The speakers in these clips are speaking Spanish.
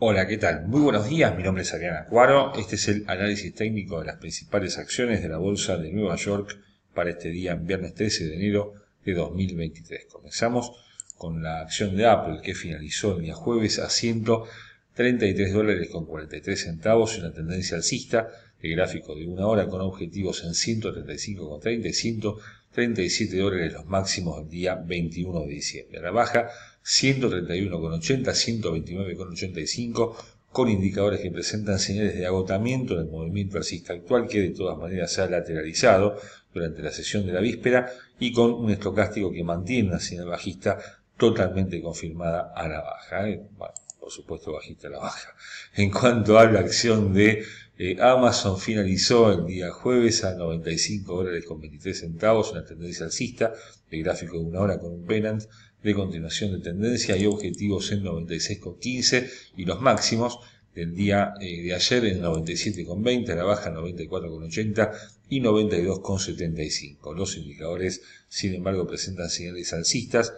Hola, ¿qué tal? Muy buenos días, mi nombre es Adriana Cuaro. Este es el análisis técnico de las principales acciones de la Bolsa de Nueva York para este día, viernes 13 de enero de 2023. Comenzamos con la acción de Apple que finalizó el día jueves a 133 dólares con 43 centavos, una tendencia alcista de gráfico de una hora con objetivos en 135,30 y 37 dólares los máximos el día 21 de diciembre. A la baja, 131,80, 129,85, con indicadores que presentan señales de agotamiento en del movimiento alcista actual, que de todas maneras se ha lateralizado durante la sesión de la víspera, y con un estocástico que mantiene la señal bajista totalmente confirmada a la baja. ¿eh? por supuesto bajista la baja. En cuanto a la acción de eh, Amazon, finalizó el día jueves a 95 dólares con 23 centavos, una tendencia alcista, el gráfico de una hora con un pennant, de continuación de tendencia y objetivos en 96,15 y los máximos del día eh, de ayer en 97,20, la baja 94,80 y 92,75. Los indicadores, sin embargo, presentan señales alcistas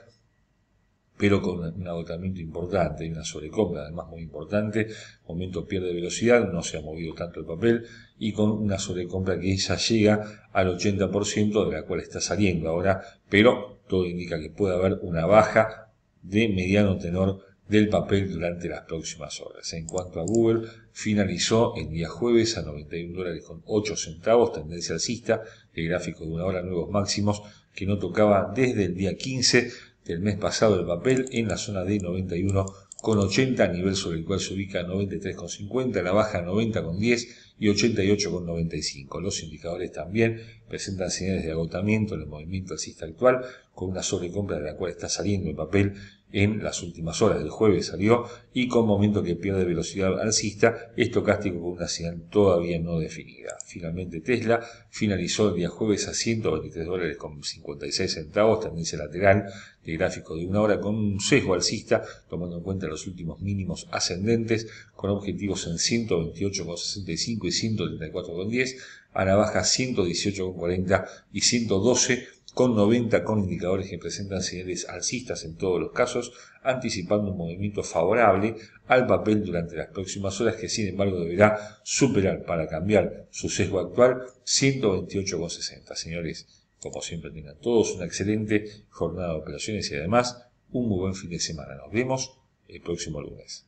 pero con un agotamiento importante y una sobrecompra además muy importante. Momento pierde velocidad, no se ha movido tanto el papel y con una sobrecompra que ya llega al 80% de la cual está saliendo ahora, pero todo indica que puede haber una baja de mediano tenor del papel durante las próximas horas. En cuanto a Google, finalizó el día jueves a 91 dólares con 8 centavos, tendencia alcista, el gráfico de una hora, nuevos máximos que no tocaba desde el día 15 del mes pasado el papel en la zona de 91,80 a nivel sobre el cual se ubica 93,50, la baja 90,10 y 88,95. Los indicadores también presentan señales de agotamiento en el movimiento alcista actual, con una sobrecompra de la cual está saliendo el papel en las últimas horas del jueves salió y con momento que pierde velocidad alcista, estocástico con una señal todavía no definida. Finalmente Tesla finalizó el día jueves a 123 dólares con 56 centavos, tendencia lateral de gráfico de una hora con un sesgo alcista, tomando en cuenta los últimos mínimos ascendentes, con objetivos en 128,65 y 134,10, a la baja 118,40 y 112 con 90 con indicadores que presentan señales alcistas en todos los casos, anticipando un movimiento favorable al papel durante las próximas horas que sin embargo deberá superar para cambiar su sesgo actual 128,60. Señores, como siempre tengan todos una excelente jornada de operaciones y además un muy buen fin de semana. Nos vemos el próximo lunes.